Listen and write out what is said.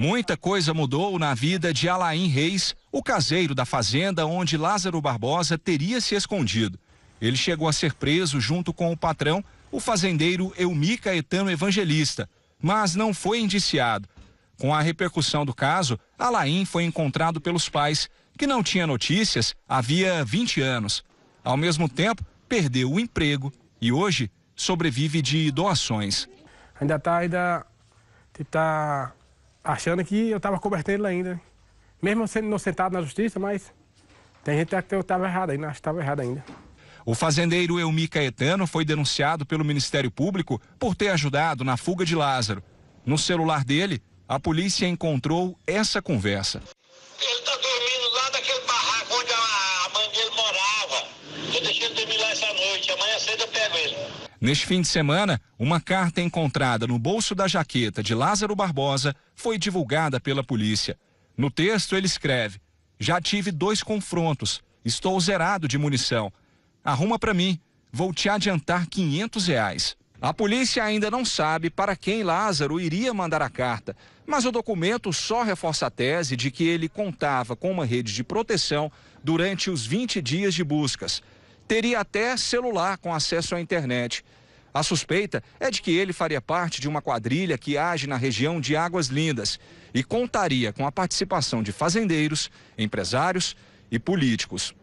Muita coisa mudou na vida de Alain Reis, o caseiro da fazenda onde Lázaro Barbosa teria se escondido. Ele chegou a ser preso junto com o patrão, o fazendeiro Elmi Caetano Evangelista, mas não foi indiciado. Com a repercussão do caso, Alain foi encontrado pelos pais, que não tinha notícias havia 20 anos. Ao mesmo tempo, perdeu o emprego e hoje sobrevive de doações. Ainda está ainda tentar tá achando que eu estava cobertando ele ainda. Mesmo sendo inocentado na justiça, mas tem gente que eu estava errado ainda, acho que estava errado ainda. O fazendeiro Elmi Caetano foi denunciado pelo Ministério Público por ter ajudado na fuga de Lázaro. No celular dele, a polícia encontrou essa conversa. Ele está dormindo lá daquele barraco onde a mãe dele morava. Estou deixando dormir lá essa noite. Amanhã cedo eu pego ele. Neste fim de semana, uma carta encontrada no bolso da jaqueta de Lázaro Barbosa foi divulgada pela polícia. No texto, ele escreve: Já tive dois confrontos, estou zerado de munição. Arruma para mim, vou te adiantar 500 reais. A polícia ainda não sabe para quem Lázaro iria mandar a carta, mas o documento só reforça a tese de que ele contava com uma rede de proteção durante os 20 dias de buscas teria até celular com acesso à internet. A suspeita é de que ele faria parte de uma quadrilha que age na região de Águas Lindas e contaria com a participação de fazendeiros, empresários e políticos.